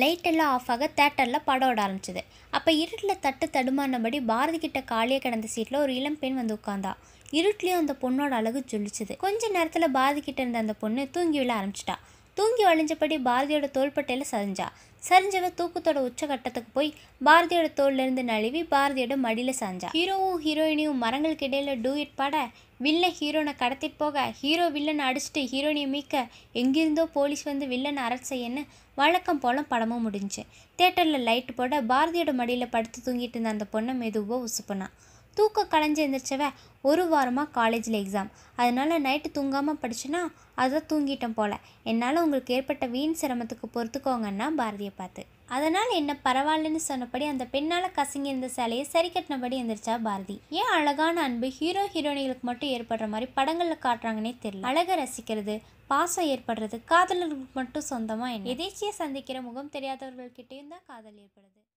லைட்டெல்லாம் of ஆக தேட்டரில் படம் ஓட ஆரம்பிச்சது அப்போ இருட்டில் தட்டு தடுமாறினபடி பாரதி கிட்ட காலியாக கிடந்த சீட்டில் ஒரு இளம் பெண் வந்து உட்காந்தா இருட்லேயும் அந்த பொண்ணோட அழகு ஜொலிச்சுது கொஞ்ச நேரத்தில் பாரதி கிட்ட இருந்த அந்த பொண்ணு தூங்கி விழ ஆரம்பிச்சிட்டா தூங்கி வழிஞ்சபடி பாரதியோட தோள்பட்டையில் சரிஞ்சா சரிஞ்சவ தூக்கத்தோட உச்சகட்டத்துக்கு போய் பாரதியோட தோல்லேருந்து நழுவி பாரதியோட மடியில் சாஞ்சா ஹீரோவும் ஹீரோயினியும் மரங்களுக்கு இடையில் இட் பாட வில்லன் ஹீரோனை கடத்திட்டு போக ஹீரோ வில்லனை அடிச்சுட்டு ஹீரோயினியை மீக்க எங்கிருந்தோ போலீஸ் வந்து வில்லனை அரட் செய்யன்னு வழக்கம் போல படமும் முடிஞ்சு தேட்டரில் லைட்டு போட பாரதியோட மடியில் படுத்து தூங்கிட்டு இருந்த அந்த பொண்ணை மெதுவாக உசுப்பனா தூக்க களைஞ்சு எழுந்திரிச்சவ ஒரு வாரமாக காலேஜில் எக்ஸாம் அதனால் நைட்டு தூங்காமல் படிச்சுன்னா அதை தூங்கிட்டேன் போல் என்னால் உங்களுக்கு ஏற்பட்ட வீண் சிரமத்துக்கு பொறுத்துக்கோங்கன்னா பாரதியை பார்த்து அதனால் என்ன பரவாயில்லன்னு சொன்னபடி அந்த பெண்ணால் கசங்கி இருந்த சேலையை சரி கட்டினபடி எந்திரிச்சா பாரதி ஏன் அழகான அன்பு ஹீரோ ஹீரோயினிகளுக்கு மட்டும் ஏற்படுற மாதிரி படங்களில் காட்டுறாங்கன்னே தெரியல அழகை ரசிக்கிறது பாசம் ஏற்படுறது காதலர்களுக்கு மட்டும் சொந்தமாக என்ன எதேச்சியை சந்திக்கிற முகம் தெரியாதவர்கள்கிட்டையும் தான் காதல் ஏற்படுது